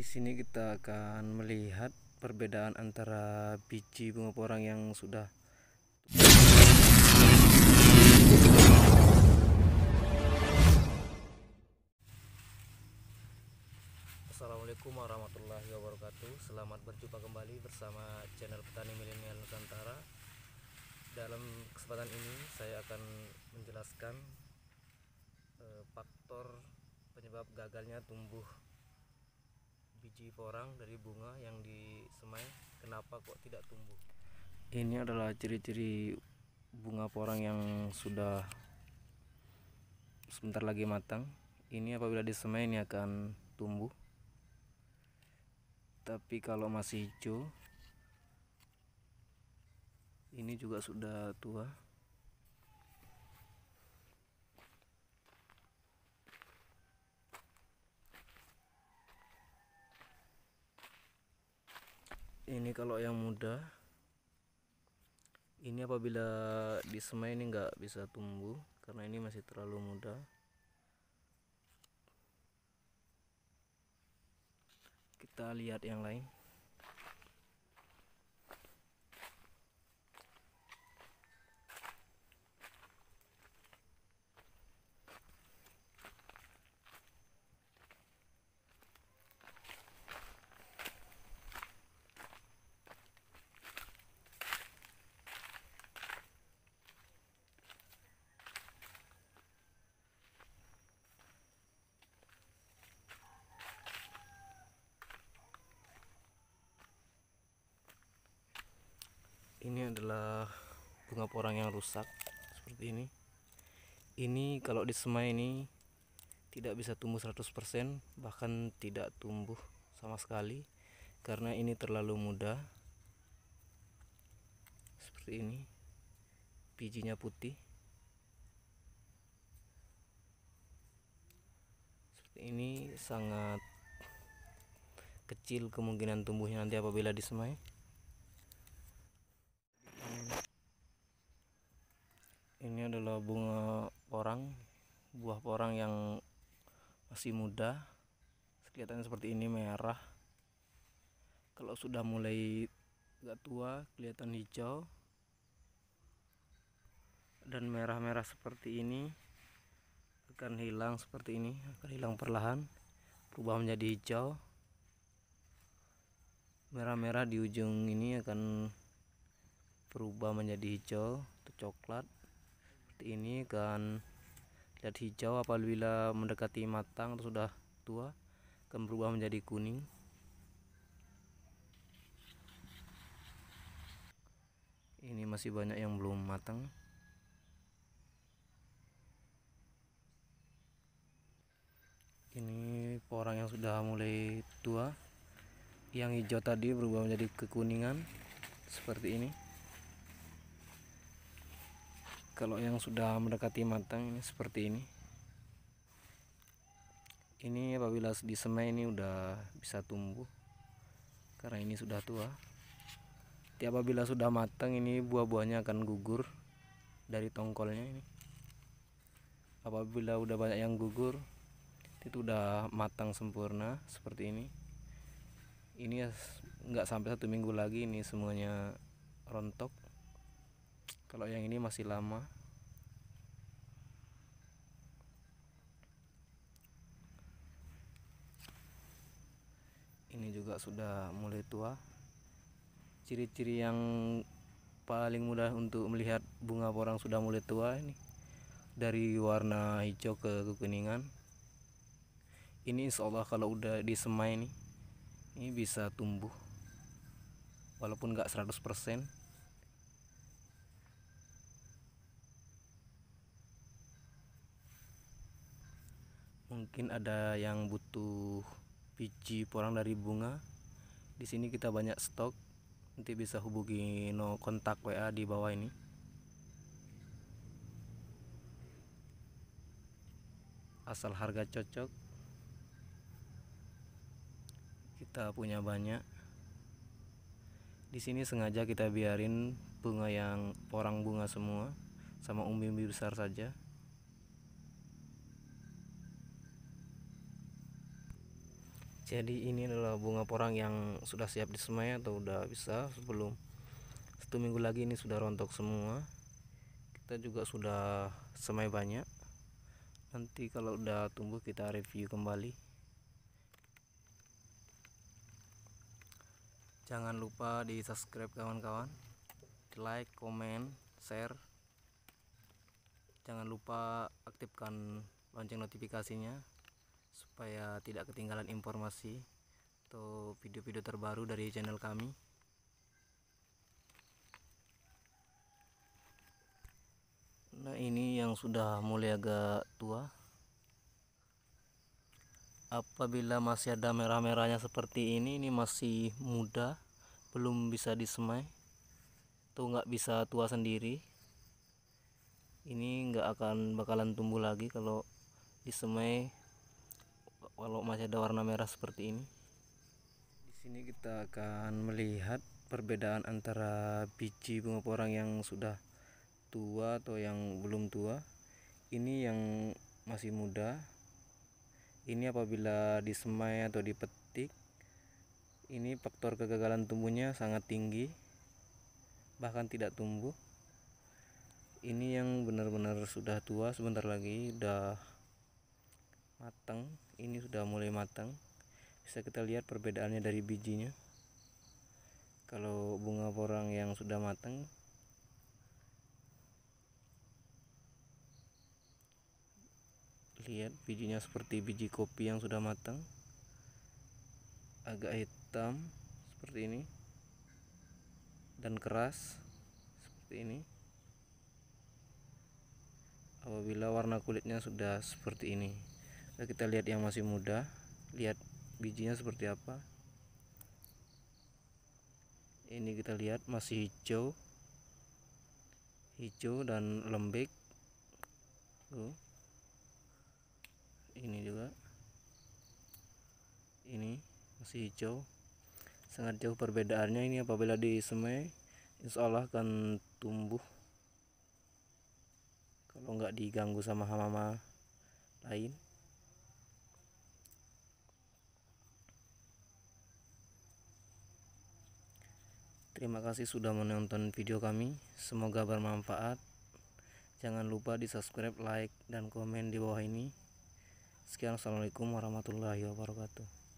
di sini kita akan melihat perbedaan antara biji bunga porang yang sudah Assalamualaikum warahmatullahi wabarakatuh Selamat berjumpa kembali bersama channel petani milenial Nusantara Dalam kesempatan ini saya akan menjelaskan eh, faktor penyebab gagalnya tumbuh di porang dari bunga yang disemai kenapa kok tidak tumbuh ini adalah ciri-ciri bunga porang yang sudah sebentar lagi matang ini apabila disemai ini akan tumbuh tapi kalau masih hijau ini juga sudah tua ini kalau yang muda ini apabila disemai ini nggak bisa tumbuh karena ini masih terlalu muda kita lihat yang lain ini adalah bunga porang yang rusak seperti ini ini kalau disemai ini tidak bisa tumbuh 100% bahkan tidak tumbuh sama sekali karena ini terlalu mudah seperti ini bijinya putih seperti ini sangat kecil kemungkinan tumbuhnya nanti apabila disemai masih muda kelihatannya seperti ini merah kalau sudah mulai agak tua kelihatan hijau dan merah-merah seperti ini akan hilang seperti ini akan hilang perlahan berubah menjadi hijau merah-merah di ujung ini akan berubah menjadi hijau atau coklat seperti ini akan lihat hijau apabila mendekati matang atau sudah tua akan berubah menjadi kuning ini masih banyak yang belum matang ini porang yang sudah mulai tua yang hijau tadi berubah menjadi kekuningan seperti ini kalau yang sudah mendekati matang ini seperti ini ini apabila disemai ini udah bisa tumbuh karena ini sudah tua Tiap apabila sudah matang ini buah-buahnya akan gugur dari tongkolnya ini apabila udah banyak yang gugur itu udah matang sempurna seperti ini ini nggak sampai satu minggu lagi ini semuanya rontok kalau yang ini masih lama ini juga sudah mulai tua ciri-ciri yang paling mudah untuk melihat bunga porang sudah mulai tua ini dari warna hijau ke kekuningan ini insya Allah kalau udah disemai nih ini bisa tumbuh walaupun nggak 100% mungkin ada yang butuh biji porang dari bunga di sini kita banyak stok nanti bisa hubungi no kontak WA di bawah ini asal harga cocok kita punya banyak di sini sengaja kita biarin bunga yang porang bunga semua sama umbi-umbi besar saja jadi ini adalah bunga porang yang sudah siap disemai atau udah bisa sebelum satu minggu lagi ini sudah rontok semua kita juga sudah semai banyak nanti kalau udah tumbuh kita review kembali jangan lupa di subscribe kawan-kawan di like, comment, share jangan lupa aktifkan lonceng notifikasinya supaya tidak ketinggalan informasi atau video-video terbaru dari channel kami nah ini yang sudah mulai agak tua apabila masih ada merah-merahnya seperti ini ini masih muda belum bisa disemai tuh nggak bisa tua sendiri ini nggak akan bakalan tumbuh lagi kalau disemai walau masih ada warna merah seperti ini di sini kita akan melihat perbedaan antara biji bunga porang yang sudah tua atau yang belum tua ini yang masih muda ini apabila disemai atau dipetik ini faktor kegagalan tumbuhnya sangat tinggi bahkan tidak tumbuh ini yang benar-benar sudah tua sebentar lagi udah matang ini sudah mulai matang bisa kita lihat perbedaannya dari bijinya kalau bunga porang yang sudah matang lihat bijinya seperti biji kopi yang sudah matang agak hitam seperti ini dan keras seperti ini apabila warna kulitnya sudah seperti ini Nah, kita lihat yang masih muda, lihat bijinya seperti apa. Ini kita lihat masih hijau. Hijau dan lembek. Tuh. Ini juga. Ini masih hijau. Sangat jauh perbedaannya ini apabila semai, insya Allah akan tumbuh kalau nggak diganggu sama hama-hama lain Terima kasih sudah menonton video kami. Semoga bermanfaat. Jangan lupa di subscribe, like, dan komen di bawah ini. Sekian, assalamualaikum warahmatullahi wabarakatuh.